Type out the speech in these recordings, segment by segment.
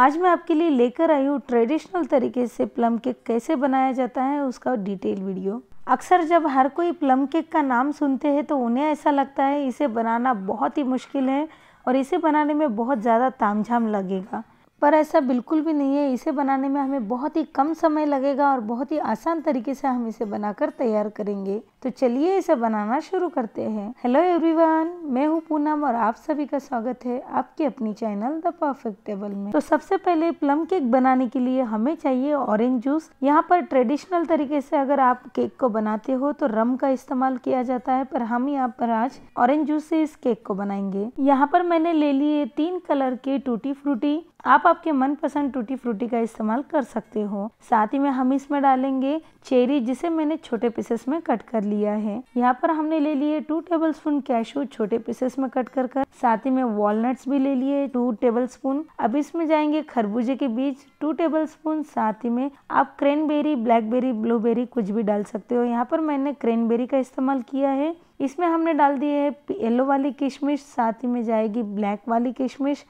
आज मैं आपके लिए लेकर आई हूँ ट्रेडिशनल तरीके से प्लम केक कैसे बनाया जाता है उसका डिटेल वीडियो अक्सर जब हर कोई प्लम केक का नाम सुनते हैं तो उन्हें ऐसा लगता है इसे बनाना बहुत ही मुश्किल है और इसे बनाने में बहुत ज़्यादा तामझाम लगेगा पर ऐसा बिल्कुल भी नहीं है इसे बनाने में हमें बहुत ही कम समय लगेगा और बहुत ही आसान तरीके से हम इसे बनाकर तैयार करेंगे तो चलिए इसे बनाना शुरू करते हैं हेलो एवरीवन मैं हूँ पूनम और आप सभी का स्वागत है आपके अपनी चैनल द परफेक्ट टेबल में तो सबसे पहले प्लम केक बनाने के लिए हमें चाहिए ऑरेंज जूस यहाँ पर ट्रेडिशनल तरीके से अगर आप केक को बनाते हो तो रम का इस्तेमाल किया जाता है पर हम यहाँ पर आज ऑरेंज जूस से इस केक को बनाएंगे यहाँ पर मैंने ले लिए तीन कलर के टूटी फ्रूटी आप आपके मनपसंद टूटी फ्रूटी का इस्तेमाल कर सकते हो साथ ही में हम इसमें डालेंगे चेरी जिसे मैंने छोटे पीसेस में कट कर लिया है यहाँ पर हमने ले लिए टू टेबल स्पून कैशू छोटे पीसेस में कट कर कर साथ ही में वॉलनट्स भी ले लिए टू टेबल स्पून अब इसमें जाएंगे खरबूजे के बीज टू टेबल स्पून साथ ही में आप क्रेनबेरी ब्लैकबेरी ब्लूबेरी कुछ भी डाल सकते हो यहाँ पर मैंने क्रेनबेरी का इस्तेमाल किया है इसमें हमने डाल दिए है येलो वाली किशमिश साथ ही में जाएगी ब्लैक वाली किशमिश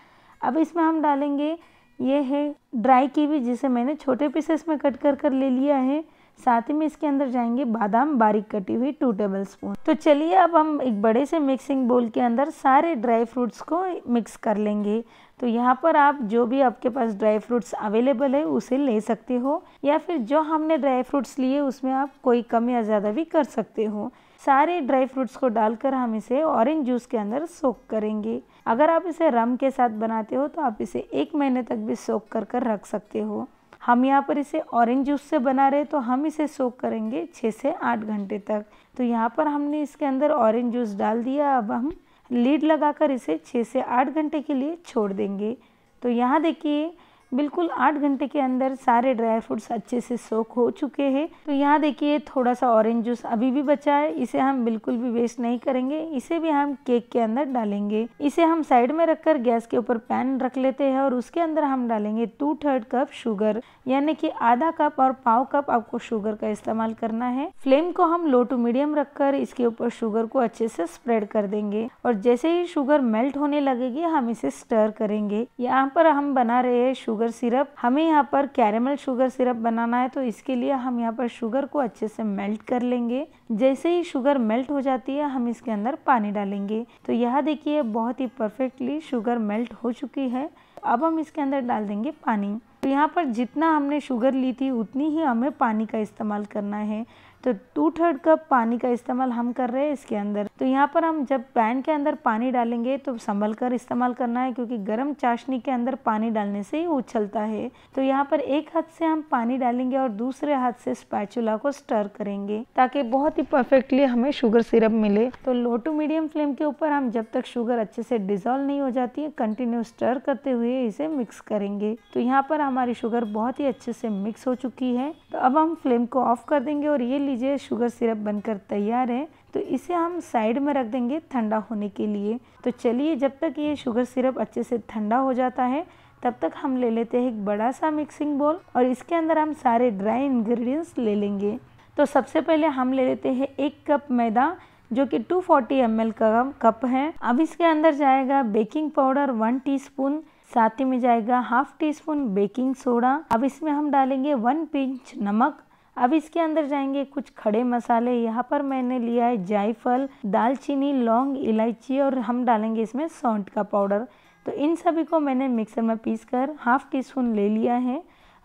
अब इसमें हम डालेंगे ये है ड्राई कीवी जिसे मैंने छोटे पीसेस में कट कर कर ले लिया है साथ ही में इसके अंदर जाएंगे बादाम बारीक कटी हुई टू टेबल स्पून तो चलिए अब हम एक बड़े से मिक्सिंग बोल के अंदर सारे ड्राई फ्रूट्स को मिक्स कर लेंगे तो यहाँ पर आप जो भी आपके पास ड्राई फ्रूट्स अवेलेबल है उसे ले सकते हो या फिर जो हमने ड्राई फ्रूट्स लिए उसमें आप कोई कम या ज़्यादा भी कर सकते हो सारे ड्राई फ्रूट्स को डालकर हम इसे ऑरेंज जूस के अंदर सोख करेंगे अगर आप इसे रम के साथ बनाते हो तो आप इसे एक महीने तक भी सोख कर कर रख सकते हो हम यहाँ पर इसे ऑरेंज जूस से बना रहे तो हम इसे सोख करेंगे छः से आठ घंटे तक तो यहाँ पर हमने इसके अंदर ऑरेंज जूस डाल दिया अब हम लीड लगाकर इसे छः से आठ घंटे के लिए छोड़ देंगे तो यहाँ देखिए बिल्कुल आठ घंटे के अंदर सारे ड्राई फ्रूट्स अच्छे से सोख हो चुके हैं तो यहाँ देखिए थोड़ा सा ऑरेंज जूस अभी भी बचा है इसे हम बिल्कुल भी वेस्ट नहीं करेंगे इसे भी हम केक के अंदर डालेंगे इसे हम साइड में रखकर गैस के ऊपर पैन रख लेते हैं और उसके अंदर हम डालेंगे टू थर्ड कप शुगर यानी कि आधा कप और पाव कप आपको शुगर का इस्तेमाल करना है फ्लेम को हम लो टू मीडियम रखकर इसके ऊपर शुगर को अच्छे से स्प्रेड कर देंगे और जैसे ही शुगर मेल्ट होने लगेगी हम इसे स्टर करेंगे यहाँ पर हम बना रहे हैं शुगर सिरप हमें यहाँ पर कैरेमल शुगर सिरप बनाना है तो इसके लिए हम यहाँ पर शुगर को अच्छे से मेल्ट कर लेंगे जैसे ही शुगर मेल्ट हो जाती है हम इसके अंदर पानी डालेंगे तो यह देखिए बहुत ही परफेक्टली शुगर मेल्ट हो चुकी है अब हम इसके अंदर डाल देंगे पानी तो यहाँ पर जितना हमने शुगर ली थी उतनी ही हमें पानी का इस्तेमाल करना है तो टू थर्ड कप पानी का इस्तेमाल हम कर रहे हैं इसके अंदर तो यहाँ पर हम जब पैन के अंदर पानी डालेंगे तो संभल कर इस्तेमाल करना है क्योंकि गर्म चाशनी के अंदर पानी डालने से ही उछलता है तो यहाँ पर एक हाथ से हम पानी डालेंगे और दूसरे हाथ से स्पैचुला को स्टर करेंगे ताकि बहुत ही परफेक्टली हमें शुगर सिरप मिले तो लो टू मीडियम फ्लेम के ऊपर हम जब तक शुगर अच्छे से डिजोल्व नहीं हो जाती है कंटिन्यू स्टर करते हुए इसे मिक्स करेंगे तो यहाँ पर हमारी शुगर बहुत ही अच्छे से मिक्स हो चुकी है तो अब हम फ्लेम को ऑफ कर देंगे और ये लीजिए शुगर सिरप बनकर तैयार है तो इसे हम साइड साइड में रख देंगे ठंडा होने के लिए तो चलिए जब तक ये शुगर सिरप अच्छे से ठंडा हो जाता है तब तक हम ले लेते हैं एक बड़ा सा मिक्सिंग बोल और इसके अंदर हम सारे ड्राई इंग्रेडिएंट्स ले लेंगे तो सबसे पहले हम ले लेते हैं एक कप मैदा जो कि 240 फोर्टी का कप है अब इसके अंदर जाएगा बेकिंग पाउडर वन टीस्पून साथ ही में जाएगा half teaspoon baking soda अब इसमें हम डालेंगे वन पिंच नमक अब इसके अंदर जाएंगे कुछ खड़े मसाले यहाँ पर मैंने लिया है जायफल दालचीनी लौंग इलायची और हम डालेंगे इसमें सौंठ का पाउडर तो इन सभी को मैंने मिक्सर में पीस कर हाफ टी स्पून ले लिया है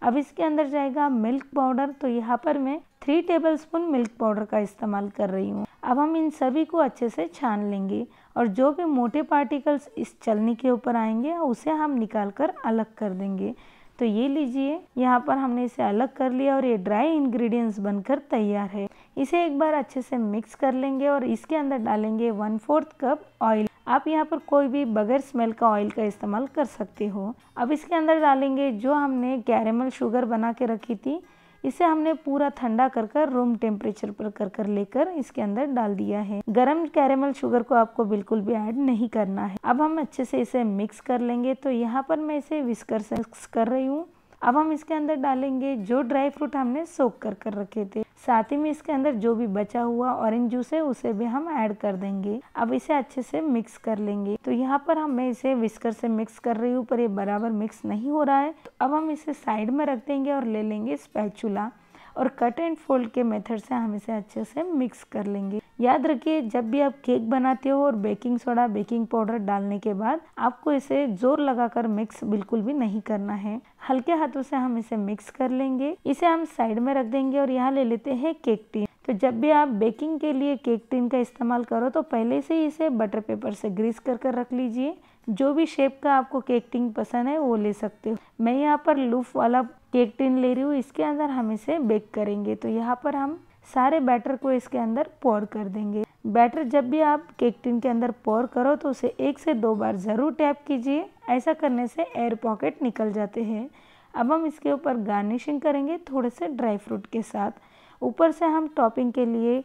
अब इसके अंदर जाएगा मिल्क पाउडर तो यहाँ पर मैं three tablespoon milk powder का इस्तेमाल कर रही हूँ अब हम इन सभी को अच्छे से छान लेंगे और जो भी मोटे पार्टिकल्स इस चलनी के ऊपर आएंगे उसे हम निकाल कर अलग कर देंगे तो ये लीजिए यहाँ पर हमने इसे अलग कर लिया और ये ड्राई इंग्रेडिएंट्स बनकर तैयार है इसे एक बार अच्छे से मिक्स कर लेंगे और इसके अंदर डालेंगे वन फोर्थ कप ऑयल आप यहाँ पर कोई भी बगैर स्मेल का ऑयल का इस्तेमाल कर सकते हो अब इसके अंदर डालेंगे जो हमने कैरेमल शुगर बना के रखी थी इसे हमने पूरा ठंडा कर कर रूम टेम्परेचर पर कर कर लेकर इसके अंदर डाल दिया है गरम कैरेमल शुगर को आपको बिल्कुल भी ऐड नहीं करना है अब हम अच्छे से इसे मिक्स कर लेंगे तो यहाँ पर मैं इसे विस्कर से मिक्स कर रही हूँ अब हम इसके अंदर डालेंगे जो ड्राई फ्रूट हमने सोख कर कर रखे थे साथ ही में इसके अंदर जो भी बचा हुआ ऑरेंज जूस है उसे भी हम ऐड कर देंगे अब इसे अच्छे से मिक्स कर लेंगे तो यहाँ पर हम मैं इसे विस्कर से मिक्स कर रही हूँ पर ये बराबर मिक्स नहीं हो रहा है तो अब हम इसे साइड में रख देंगे और ले लेंगे स्पैचुला और कट एंड फोल्ड के मेथड से हम इसे अच्छे से मिक्स कर लेंगे याद रखिए जब भी आप केक बनाते हो और बेकिंग सोडा बेकिंग पाउडर डालने के बाद आपको इसे जोर लगाकर मिक्स बिल्कुल भी नहीं करना है हल्के हाथों से हम इसे मिक्स कर लेंगे इसे हम साइड में रख देंगे और यहाँ ले लेते हैं केक टीन तो जब भी आप बेकिंग के लिए केक टिन का इस्तेमाल करो तो पहले से ही इसे बटर पेपर से ग्रीस कर कर रख लीजिए जो भी शेप का आपको केक टिन पसंद है वो ले सकते हो मैं यहाँ पर लूफ वाला केक टिन ले रही हूँ इसके अंदर हम इसे बेक करेंगे तो यहाँ पर हम सारे बैटर को इसके अंदर पोर कर देंगे बैटर जब भी आप केक टिन के अंदर पोर करो तो उसे एक से दो बार ज़रूर टैप कीजिए ऐसा करने से एयर पॉकेट निकल जाते हैं अब हम इसके ऊपर गार्निशिंग करेंगे थोड़े से ड्राई फ्रूट के साथ ऊपर से हम टॉपिंग के लिए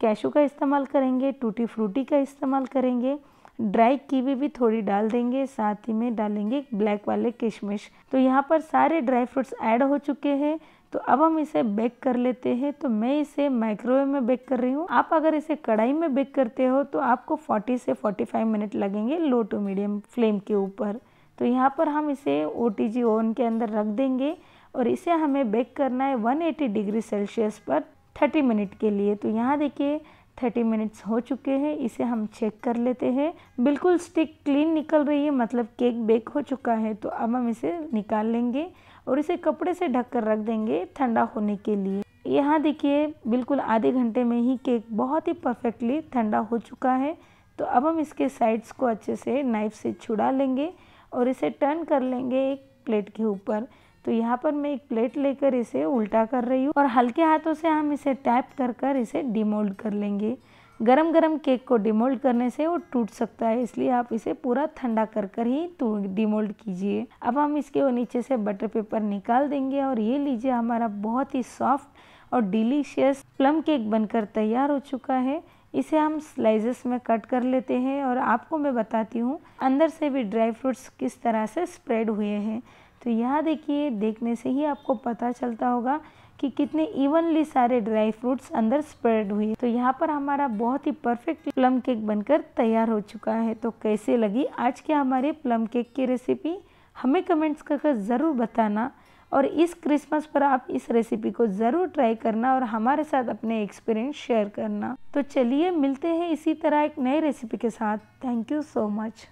कैशू का इस्तेमाल करेंगे टूटी फ्रूटी का इस्तेमाल करेंगे ड्राई कीवी भी थोड़ी डाल देंगे साथ ही में डालेंगे ब्लैक वाले किशमिश तो यहाँ पर सारे ड्राई फ्रूट्स ऐड हो चुके हैं तो अब हम इसे बेक कर लेते हैं तो मैं इसे माइक्रोवेव में बेक कर रही हूँ आप अगर इसे कढ़ाई में बेक करते हो तो आपको 40 से 45 मिनट लगेंगे लो टू मीडियम फ्लेम के ऊपर तो यहाँ पर हम इसे ओ टी ओवन के अंदर रख देंगे और इसे हमें बेक करना है 180 डिग्री सेल्सियस पर 30 मिनट के लिए तो यहाँ देखिए थर्टी मिनट्स हो चुके हैं इसे हम चेक कर लेते हैं बिल्कुल स्टिक क्लीन निकल रही है मतलब केक बेक हो चुका है तो अब हम इसे निकाल लेंगे और इसे कपड़े से ढक कर रख देंगे ठंडा होने के लिए यहाँ देखिए बिल्कुल आधे घंटे में ही केक बहुत ही परफेक्टली ठंडा हो चुका है तो अब हम इसके साइड्स को अच्छे से नाइफ से छुड़ा लेंगे और इसे टर्न कर लेंगे एक प्लेट के ऊपर तो यहाँ पर मैं एक प्लेट लेकर इसे उल्टा कर रही हूँ और हल्के हाथों से हम इसे टैप कर कर इसे डिमोल्ड कर लेंगे गरम गरम केक को डिमोल्ड करने से वो टूट सकता है इसलिए आप इसे पूरा ठंडा कर कर ही डिमोल्ड तो कीजिए अब हम इसके नीचे से बटर पेपर निकाल देंगे और ये लीजिए हमारा बहुत ही सॉफ्ट और डिलीशियस प्लम केक बनकर तैयार हो चुका है इसे हम स्लाइसेस में कट कर लेते हैं और आपको मैं बताती हूँ अंदर से भी ड्राई फ्रूट्स किस तरह से स्प्रेड हुए हैं तो यह देखिए देखने से ही आपको पता चलता होगा कि कितने इवनली सारे ड्राई फ्रूट्स अंदर स्प्रेड हुए तो यहाँ पर हमारा बहुत ही परफेक्ट प्लम केक बनकर तैयार हो चुका है तो कैसे लगी आज के हमारे प्लम केक की रेसिपी हमें कमेंट्स करके ज़रूर बताना और इस क्रिसमस पर आप इस रेसिपी को ज़रूर ट्राई करना और हमारे साथ अपने एक्सपीरियंस शेयर करना तो चलिए मिलते हैं इसी तरह एक नए रेसिपी के साथ थैंक यू सो मच